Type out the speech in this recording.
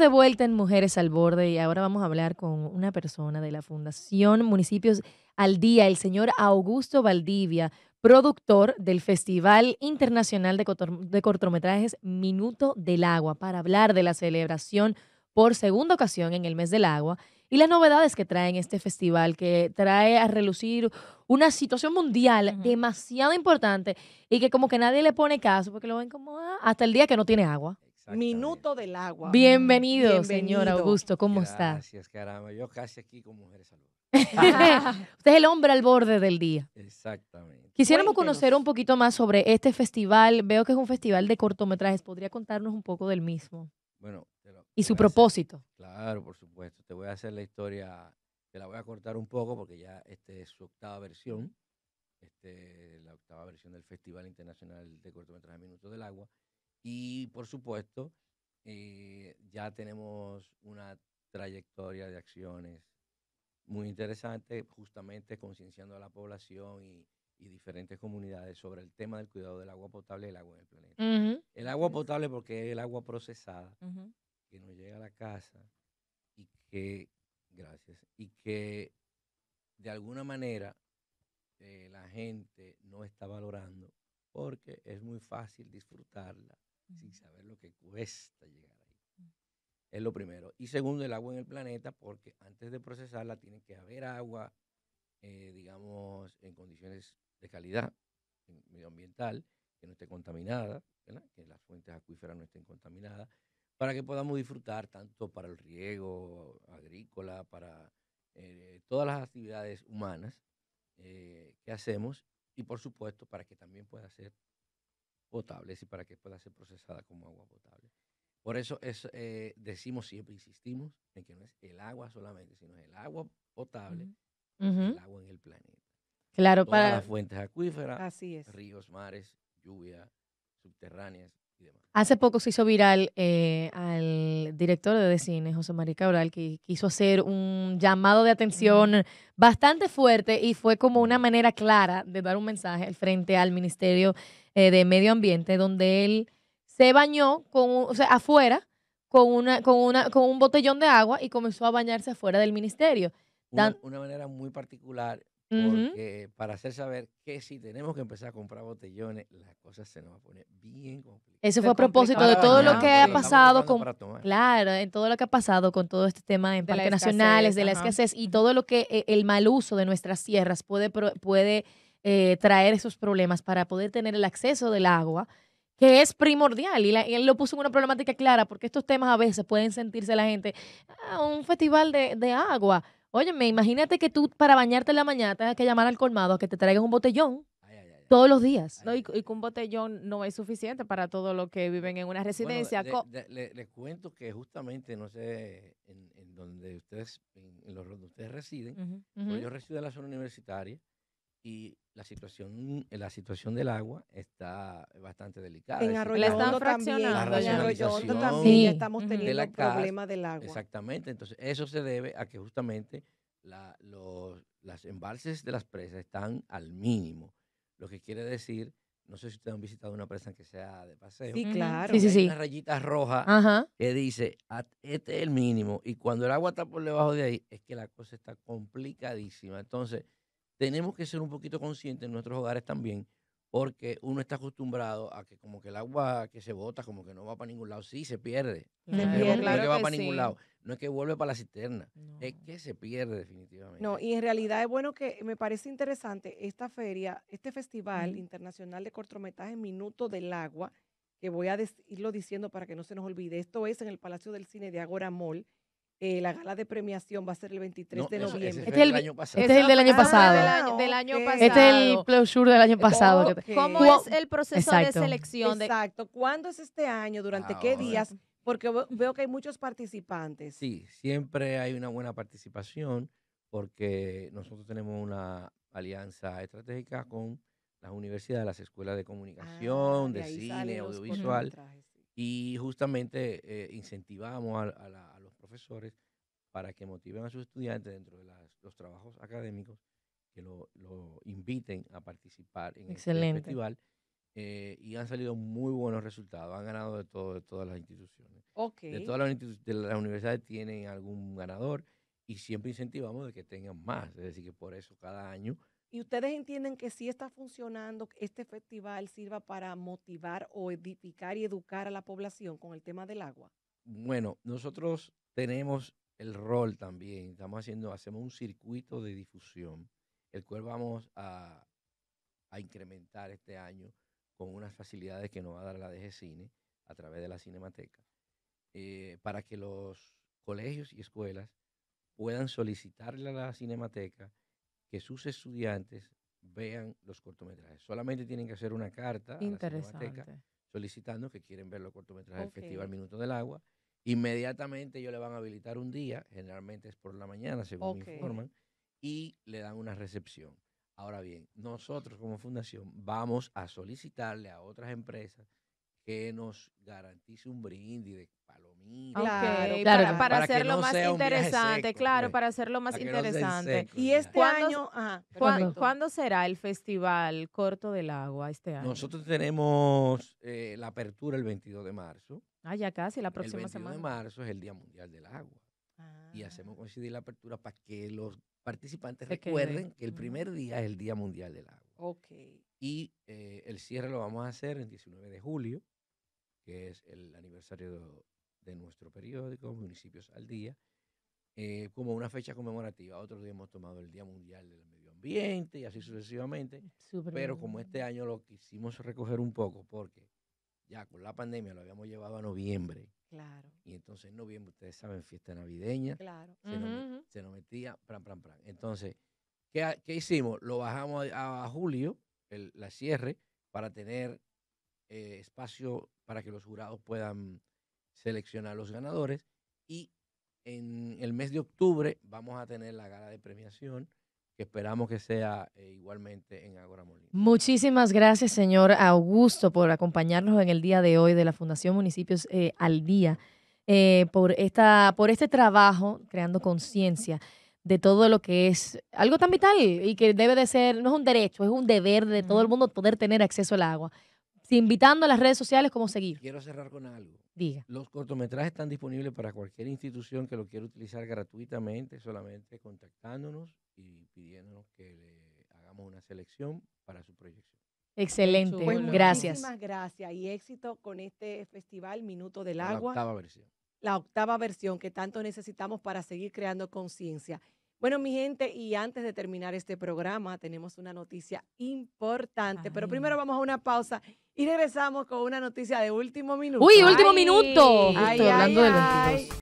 de vuelta en Mujeres al Borde y ahora vamos a hablar con una persona de la Fundación Municipios al Día, el señor Augusto Valdivia, productor del Festival Internacional de, Cortometrajes Minuto del Agua, para hablar de la celebración por segunda ocasión en el mes del agua y las novedades que traen este festival, que trae a relucir una situación mundial demasiado importante y que como que nadie le pone caso porque lo ven como ah, hasta el día que no tiene agua. Minuto del agua. Bienvenido, señor Augusto. ¿Cómo está? Gracias, caramba. Yo casi aquí con Mujeres Salud. Usted es el hombre al borde del día. Exactamente. Quisiéramos conocer un poquito más sobre este festival. Veo que es un festival de cortometrajes. ¿Podría contarnos un poco del mismo? Bueno. y su propósito. claro, por supuesto. Te voy a hacer la historia, te la voy a cortar un poco porque ya este es su octava versión. Este, la octava versión del Festival Internacional de Cortometrajes Minuto del Agua. Y por supuesto, eh, ya tenemos una trayectoria de acciones muy interesante, justamente concienciando a la población y, diferentes comunidades sobre el tema del cuidado del agua potable y el agua en el planeta. El agua potable porque es el agua procesada que nos llega a la casa y que, gracias, y que de alguna manera eh, la gente no está valorando porque es muy fácil disfrutarla sin saber lo que cuesta llegar ahí. Mm. Es lo primero. Y segundo, el agua en el planeta, porque antes de procesarla tiene que haber agua, eh, digamos, en condiciones de calidad medioambiental, que no esté contaminada, que las fuentes acuíferas no estén contaminadas, para que podamos disfrutar tanto para el riego agrícola, para eh, todas las actividades humanas eh, que hacemos y por supuesto para que también pueda ser potables y para que pueda ser procesada como agua potable. Por eso es, eh, decimos siempre, insistimos, en que no es el agua solamente, sino el agua potable, el agua en el planeta. Claro, para. las fuentes acuíferas, Así es. ríos, mares, lluvia, subterráneas y demás. Hace poco se hizo viral eh, al director de cine, José María Cabral, que quiso hacer un llamado de atención bastante fuerte y fue como una manera clara de dar un mensaje frente al Ministerio eh, de medio ambiente, donde él se bañó con, o sea, afuera con, una, con, una, con un botellón de agua y comenzó a bañarse afuera del ministerio. de una, manera muy particular, porque para hacer saber que si tenemos que empezar a comprar botellones, las cosas se nos va a poner bien complicadas. Eso fue a propósito de todo lo que ha pasado con. Claro, en todo lo que ha pasado con todo este tema en parques nacionales, de la escasez y todo lo que eh, el mal uso de nuestras sierras. puede. puede eh, traer esos problemas para poder tener el acceso del agua, que es primordial. Y, él lo puso en una problemática clara, porque estos temas a veces pueden sentirse la gente, ah, un festival de, de agua. Óyeme, imagínate que tú para bañarte en la mañana tengas que llamar al colmado a que te traigas un botellón todos los días. y, que un botellón no es suficiente para todos los que viven en una residencia. le, cuento que justamente, no sé, en, donde ustedes, en, los donde ustedes residen, pues yo resido en la zona universitaria, y la situación, la situación del agua está bastante delicada. En Arroyo están también. La también estamos teniendo un problema del agua. Exactamente. Entonces, eso se debe a que justamente los embalses de las presas están al mínimo. Lo que quiere decir, no sé si ustedes han visitado una presa que sea de paseo. Sí, claro. Hay una rayita roja que dice, ah, este es el mínimo. Y cuando el agua está por debajo de ahí, es que la cosa está complicadísima. Entonces, tenemos que ser un poquito conscientes en nuestros hogares también, porque uno está acostumbrado a que como que el agua que se bota, como que no va para ningún lado, sí se pierde. No, es que va para ningún lado, no es que vuelve para la cisterna, es que se pierde definitivamente. No, y en realidad es bueno que me parece interesante esta feria, este Festival Internacional de Cortometraje Minuto del Agua, que voy a irlo diciendo para que no se nos olvide. Esto es en el Palacio del Cine de Agora Mall. Eh, la gala de premiación va a ser el 23 de noviembre. este, es el, del año pasado. Este es el closure del año pasado. ¿Cómo es el proceso de selección? Exacto. ¿Cuándo es este año? ¿Durante qué días? Porque veo que hay muchos participantes. Sí, siempre hay una buena participación porque nosotros tenemos una alianza estratégica con las universidades, las escuelas de comunicación, ah, de, cine, audiovisual. Y justamente eh, incentivamos a, a, la, profesores para que motiven a sus estudiantes dentro de los trabajos académicos, que lo, inviten a participar en este festival. Eh, y han salido muy buenos resultados, han ganado de, de todas las instituciones. De todas las, universidades tienen algún ganador y siempre incentivamos de que tengan más, es decir, que por eso cada año ¿Y ustedes entienden que si está funcionando, que este festival sirva para motivar o edificar y educar a la población con el tema del agua? Bueno, nosotros tenemos el rol también, estamos haciendo, hacemos un circuito de difusión, el cual vamos a, incrementar este año con unas facilidades que nos va a dar la DG Cine a través de la Cinemateca, eh, para que los colegios y escuelas puedan solicitarle a la Cinemateca que sus estudiantes vean los cortometrajes. Solamente tienen que hacer una carta a la Cinemateca solicitando que quieren ver los cortometrajes Festival Minuto del Agua. Inmediatamente ellos le van a habilitar un día, generalmente es por la mañana, según me informan, y le dan una recepción. Ahora bien, nosotros como fundación vamos a solicitarle a otras empresas que nos garantice un brindis de palomitas. Pues, para, hacerlo más interesante, claro, para hacerlo más interesante. y este año, ajá, ¿cuándo, será el festival Corto del Agua este año? Nosotros tenemos eh, la apertura el 22 de marzo. Ah, ya casi, la próxima semana. El 22 de marzo es el Día Mundial del Agua. Y hacemos ah. coincidir la apertura para que los participantes recuerden que el primer día es el Día Mundial del Agua. Y eh, el cierre lo vamos a hacer el 19 de julio que es el aniversario de nuestro periódico, Municipios al Día, eh, como una fecha conmemorativa. Otro día hemos tomado el Día Mundial del Medio Ambiente y así sucesivamente. pero como este año lo quisimos recoger un poco porque ya con la pandemia lo habíamos llevado a noviembre. Claro. Y entonces en noviembre, ustedes saben, fiesta navideña. Claro. Se, nos, metía, pran, pran, pran. Entonces, ¿qué, ¿qué, hicimos? Lo bajamos a, julio, el, la cierre, para tener eh, espacio para que los jurados puedan seleccionar los ganadores. Y en el mes de octubre vamos a tener la gala de premiación que esperamos que sea eh, igualmente en Agora Molina. Muchísimas gracias, señor Augusto, por acompañarnos en el día de hoy de la Fundación Municipios eh, al Día, por, esta, por este trabajo creando conciencia de todo lo que es algo tan vital y que debe de ser, no es un derecho, es un deber de todo el mundo poder tener acceso al agua invitando a las redes sociales cómo seguir. Quiero cerrar con algo. Diga. Los cortometrajes están disponibles para cualquier institución que lo quiera utilizar gratuitamente, solamente contactándonos y pidiéndonos que le hagamos una selección para su proyección. Excelente, pues pues gracias. Muchísimas gracias y éxito con este festival Minuto del Agua. La octava versión. La octava versión que tanto necesitamos para seguir creando conciencia. Bueno, mi gente, y antes de terminar este programa, tenemos una noticia importante, pero primero vamos a una pausa y regresamos con una noticia de último minuto. Uy, último minuto. Ay, Estoy hablando del